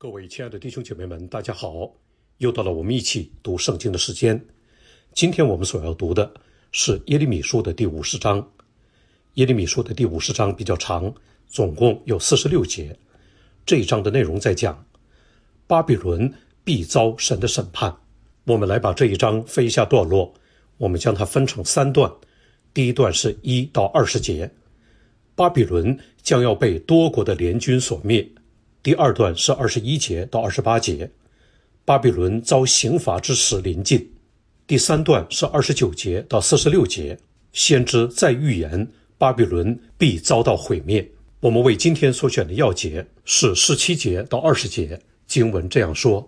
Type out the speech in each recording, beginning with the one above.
各位亲爱的弟兄姐妹们，大家好！又到了我们一起读圣经的时间。今天我们所要读的是《耶利米书》的第五十章。《耶利米书》的第五十章比较长，总共有四十六节。这一章的内容在讲巴比伦必遭神的审判。我们来把这一章分一下段落，我们将它分成三段。第一段是一到二十节，巴比伦将要被多国的联军所灭。第二段是二十一节到二十八节，巴比伦遭刑罚之时临近。第三段是二十九节到四十六节，先知再预言巴比伦必遭到毁灭。我们为今天所选的要节是十七节到二十节。经文这样说：“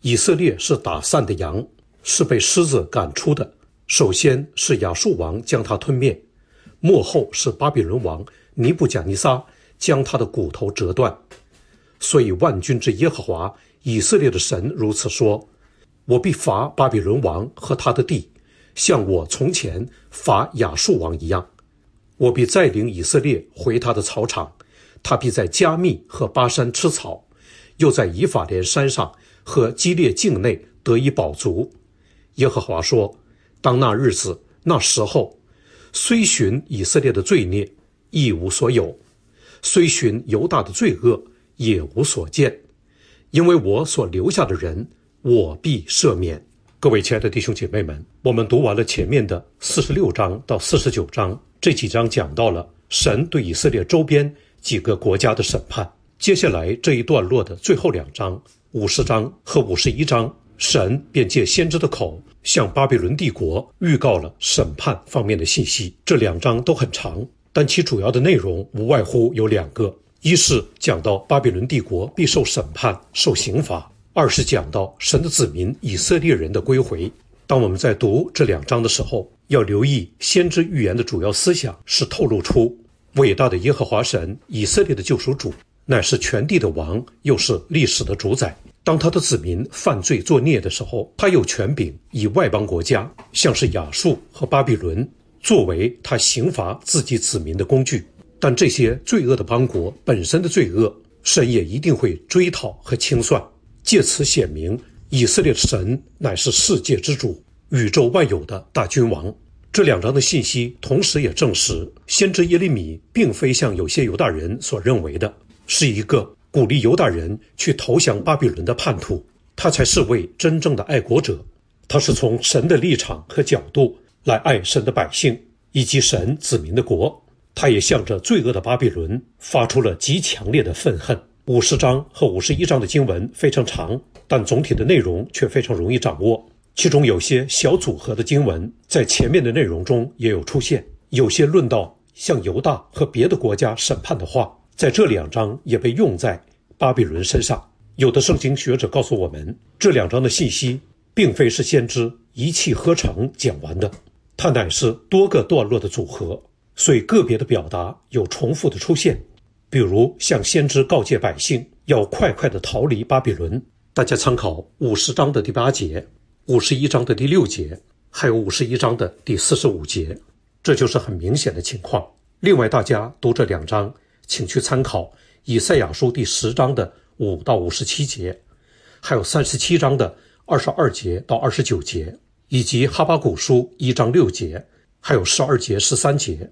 以色列是打散的羊，是被狮子赶出的。首先是亚述王将他吞灭，幕后是巴比伦王尼布甲尼撒将他的骨头折断。”所以万军之耶和华以色列的神如此说：“我必罚巴比伦王和他的地，像我从前罚亚述王一样。我必再领以色列回他的草场，他必在加密和巴山吃草，又在以法莲山上和基列境内得以饱足。”耶和华说：“当那日子、那时候，虽寻以色列的罪孽，一无所有；虽寻犹大的罪恶。”也无所见，因为我所留下的人，我必赦免。各位亲爱的弟兄姐妹们，我们读完了前面的四十六章到四十九章，这几章讲到了神对以色列周边几个国家的审判。接下来这一段落的最后两章，五十章和五十一章，神便借先知的口向巴比伦帝国预告了审判方面的信息。这两章都很长，但其主要的内容无外乎有两个。一是讲到巴比伦帝国必受审判、受刑罚；二是讲到神的子民以色列人的归回。当我们在读这两章的时候，要留意先知预言的主要思想是透露出伟大的耶和华神、以色列的救赎主，乃是全地的王，又是历史的主宰。当他的子民犯罪作孽的时候，他有权柄以外邦国家，像是亚述和巴比伦，作为他刑罚自己子民的工具。但这些罪恶的邦国本身的罪恶，神也一定会追讨和清算，借此显明以色列神乃是世界之主、宇宙万有的大君王。这两章的信息，同时也证实先知耶利米并非像有些犹大人所认为的，是一个鼓励犹大人去投降巴比伦的叛徒，他才是位真正的爱国者，他是从神的立场和角度来爱神的百姓以及神子民的国。他也向着罪恶的巴比伦发出了极强烈的愤恨。五十章和五十一章的经文非常长，但总体的内容却非常容易掌握。其中有些小组合的经文在前面的内容中也有出现。有些论到像犹大和别的国家审判的话，在这两章也被用在巴比伦身上。有的圣经学者告诉我们，这两章的信息并非是先知一气呵成讲完的，它乃是多个段落的组合。所以个别的表达有重复的出现，比如向先知告诫百姓要快快地逃离巴比伦，大家参考五十章的第八节、五十一章的第六节，还有五十一章的第四十五节，这就是很明显的情况。另外，大家读这两章，请去参考以赛亚书第十章的五到五十七节，还有三十七章的二十二节到二十九节，以及哈巴谷书一章六节，还有十二节、十三节。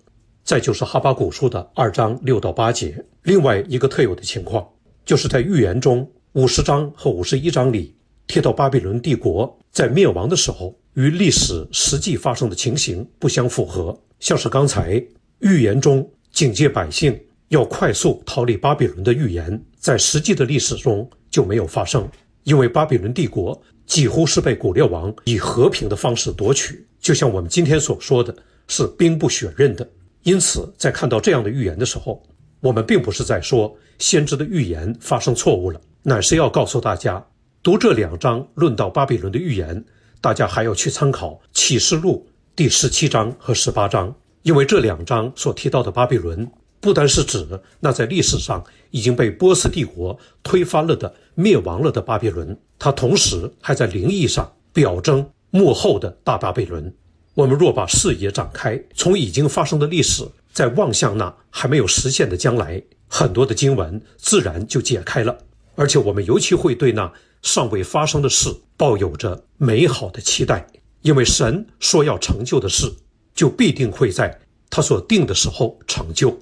再就是哈巴古书的二章六到八节。另外一个特有的情况，就是在预言中五十章和五十一章里，提到巴比伦帝国在灭亡的时候，与历史实际发生的情形不相符合。像是刚才预言中警戒百姓要快速逃离巴比伦的预言，在实际的历史中就没有发生，因为巴比伦帝国几乎是被古列王以和平的方式夺取，就像我们今天所说的，是兵不血刃的。因此，在看到这样的预言的时候，我们并不是在说先知的预言发生错误了，乃是要告诉大家，读这两章论到巴比伦的预言，大家还要去参考启示录第十七章和十八章，因为这两章所提到的巴比伦，不单是指那在历史上已经被波斯帝国推翻了的灭亡了的巴比伦，它同时还在灵异上表征幕后的大巴比伦。我们若把视野展开，从已经发生的历史，再望向那还没有实现的将来，很多的经文自然就解开了。而且我们尤其会对那尚未发生的事抱有着美好的期待，因为神说要成就的事，就必定会在他所定的时候成就。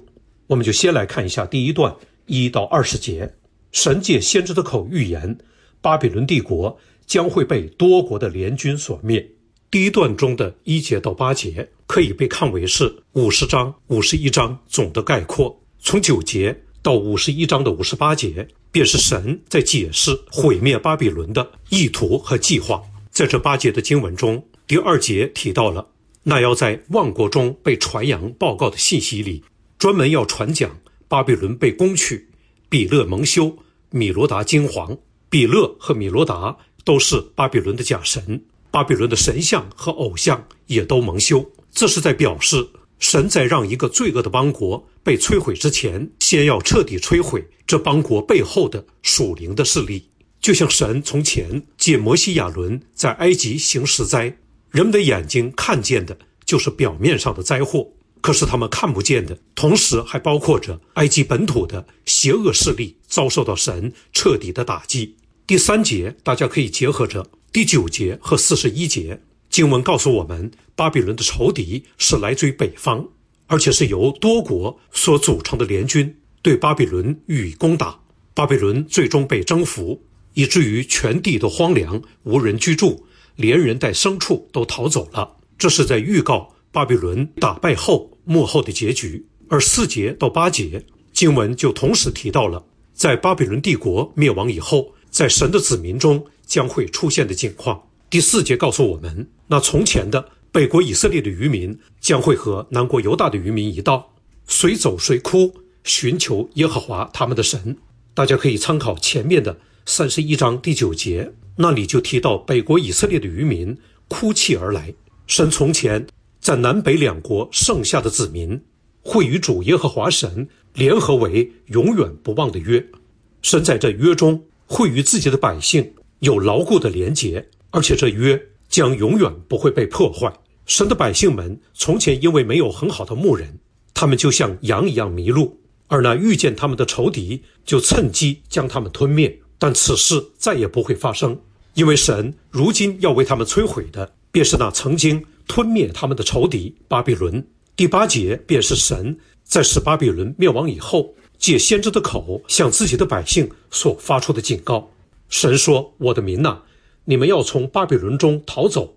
我们就先来看一下第一段一到二十节，神借先知的口预言，巴比伦帝国将会被多国的联军所灭。第一段中的一节到八节可以被看为是五十章、五十一章总的概括。从九节到五十一章的五十八节，便是神在解释毁灭巴比伦的意图和计划。在这八节的经文中，第二节提到了那要在万国中被传扬、报告的信息里，专门要传讲巴比伦被攻取、比勒蒙羞、米罗达惊惶。比勒和米罗达都是巴比伦的假神。巴比伦的神像和偶像也都蒙羞，这是在表示神在让一个罪恶的邦国被摧毁之前，先要彻底摧毁这邦国背后的属灵的势力。就像神从前借摩西亚伦在埃及行十灾，人们的眼睛看见的就是表面上的灾祸，可是他们看不见的同时，还包括着埃及本土的邪恶势力遭受到神彻底的打击。第三节，大家可以结合着。第九节和四十一节经文告诉我们，巴比伦的仇敌是来自于北方，而且是由多国所组成的联军对巴比伦予以攻打。巴比伦最终被征服，以至于全地都荒凉，无人居住，连人带牲畜都逃走了。这是在预告巴比伦打败后幕后的结局。而四节到八节经文就同时提到了，在巴比伦帝国灭亡以后，在神的子民中。将会出现的景况。第四节告诉我们，那从前的北国以色列的渔民将会和南国犹大的渔民一道，随走随哭，寻求耶和华他们的神。大家可以参考前面的三十一章第九节，那里就提到北国以色列的渔民哭泣而来。神从前在南北两国剩下的子民，会与主耶和华神联合为永远不忘的约。神在这约中会与自己的百姓。有牢固的连结，而且这约将永远不会被破坏。神的百姓们从前因为没有很好的牧人，他们就像羊一样迷路，而那遇见他们的仇敌就趁机将他们吞灭。但此事再也不会发生，因为神如今要为他们摧毁的，便是那曾经吞灭他们的仇敌巴比伦。第八节便是神在使巴比伦灭亡以后，借先知的口向自己的百姓所发出的警告。神说：“我的民呐，你们要从巴比伦中逃走，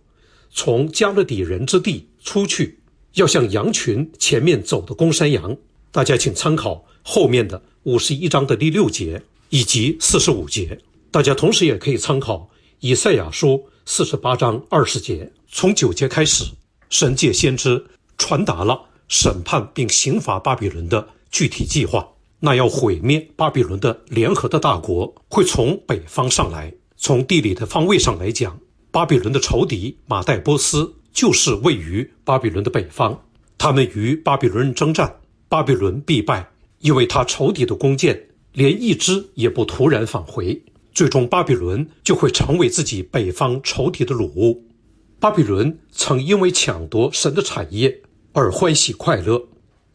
从加勒底人之地出去，要向羊群前面走的公山羊。”大家请参考后面的五十一章的第六节以及四十五节。大家同时也可以参考以赛亚书四十八章二十节，从九节开始，神界先知传达了审判并刑罚巴比伦的具体计划。那要毁灭巴比伦的联合的大国会从北方上来。从地理的方位上来讲，巴比伦的仇敌马代波斯就是位于巴比伦的北方。他们与巴比伦征战，巴比伦必败，因为他仇敌的弓箭连一支也不突然返回。最终，巴比伦就会成为自己北方仇敌的虏。巴比伦曾因为抢夺神的产业而欢喜快乐，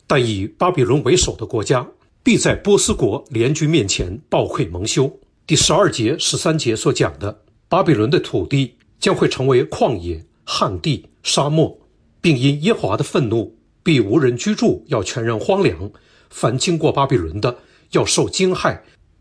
但以巴比伦为首的国家。必在波斯国联军面前暴溃蒙羞。第十二节、十三节所讲的，巴比伦的土地将会成为旷野、旱地、沙漠，并因耶和华的愤怒必无人居住，要全然荒凉。凡经过巴比伦的，要受惊骇，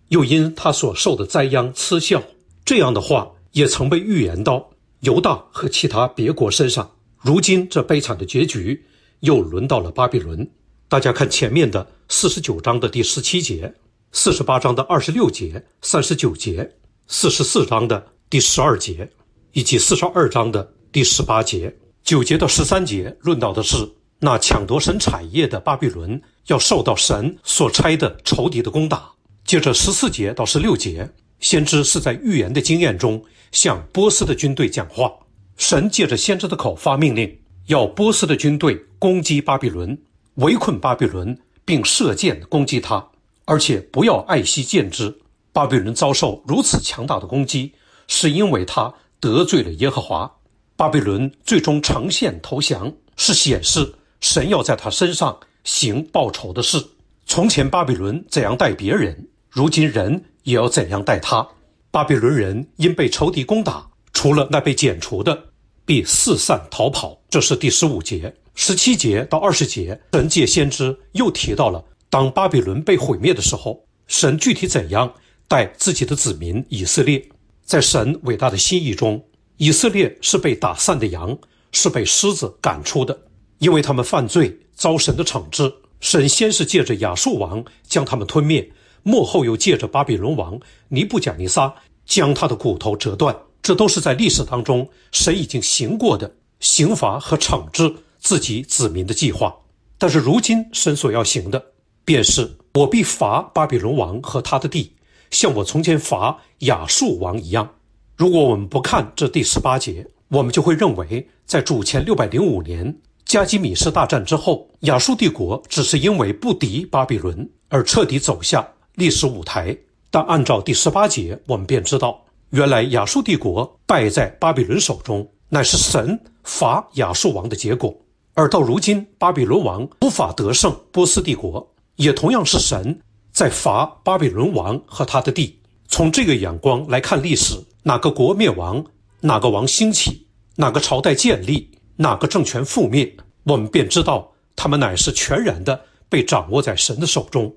又因他所受的灾殃嗤笑。这样的话也曾被预言到犹大和其他别国身上。如今这悲惨的结局又轮到了巴比伦。大家看前面的四十九章的第十七节、四十八章的二十六节、三十九节、四十四章的第十二节，以及四十二章的第十八节、九节到十三节，论到的是那抢夺神产业的巴比伦要受到神所差的仇敌的攻打。接着十四节到十六节，先知是在预言的经验中向波斯的军队讲话，神借着先知的口发命令，要波斯的军队攻击巴比伦。围困巴比伦，并射箭攻击他，而且不要爱惜箭支。巴比伦遭受如此强大的攻击，是因为他得罪了耶和华。巴比伦最终呈现投降，是显示神要在他身上行报仇的事。从前巴比伦怎样待别人，如今人也要怎样待他。巴比伦人因被仇敌攻打，除了那被剪除的，必四散逃跑。这是第十五节。十七节到二十节，神界先知又提到了当巴比伦被毁灭的时候，神具体怎样待自己的子民以色列。在神伟大的心意中，以色列是被打散的羊，是被狮子赶出的，因为他们犯罪遭神的惩治。神先是借着亚述王将他们吞灭，幕后又借着巴比伦王尼布甲尼撒将他的骨头折断。这都是在历史当中神已经行过的刑罚和惩治。自己子民的计划，但是如今神所要行的，便是我必罚巴比伦王和他的地，像我从前罚亚述王一样。如果我们不看这第十八节，我们就会认为在主前六百零五年加基米斯大战之后，亚述帝国只是因为不敌巴比伦而彻底走下历史舞台。但按照第十八节，我们便知道，原来亚述帝国败在巴比伦手中，乃是神罚亚述王的结果。而到如今，巴比伦王无法得胜，波斯帝国也同样是神在罚巴比伦王和他的地。从这个眼光来看历史，哪个国灭亡，哪个王兴起，哪个朝代建立，哪个政权覆灭，我们便知道他们乃是全然的被掌握在神的手中。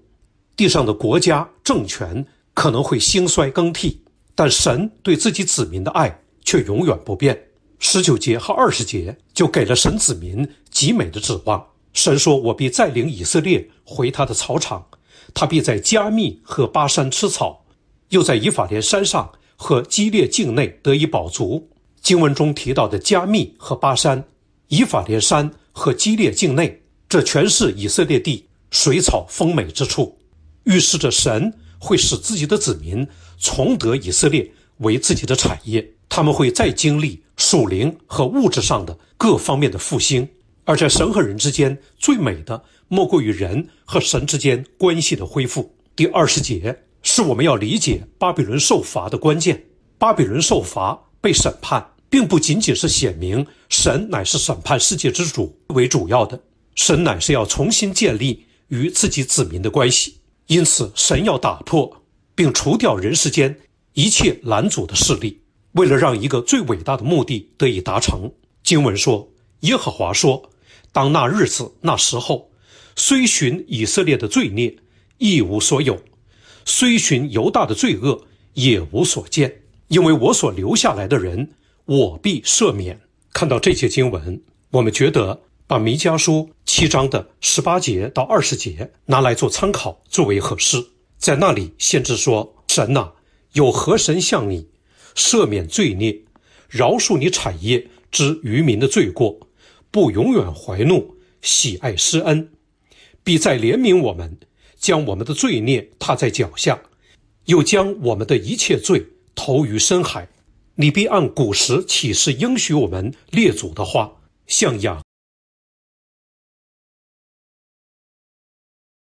地上的国家政权可能会兴衰更替，但神对自己子民的爱却永远不变。十九节和二十节就给了神子民极美的指望。神说：“我必再领以色列回他的草场，他必在加密和巴山吃草，又在以法莲山上和基列境内得以饱足。”经文中提到的加密和巴山、以法莲山和基列境内，这全是以色列地水草丰美之处，预示着神会使自己的子民重得以色列为自己的产业，他们会再经历。属灵和物质上的各方面的复兴，而在神和人之间最美的，莫过于人和神之间关系的恢复。第二十节是我们要理解巴比伦受罚的关键。巴比伦受罚、被审判，并不仅仅是显明神乃是审判世界之主为主要的，神乃是要重新建立与自己子民的关系。因此，神要打破并除掉人世间一切拦阻的势力。为了让一个最伟大的目的得以达成，经文说：“耶和华说，当那日子、那时候，虽寻以色列的罪孽，一无所有；虽寻犹大的罪恶，也无所见，因为我所留下来的人，我必赦免。”看到这些经文，我们觉得把弥迦书七章的十八节到二十节拿来做参考最为合适。在那里，先知说：“神呐，有何神像你？”赦免罪孽，饶恕你产业之渔民的罪过，不永远怀怒，喜爱施恩，必再怜悯我们，将我们的罪孽踏在脚下，又将我们的一切罪投于深海。你必按古时启示应许我们列祖的话，向亚。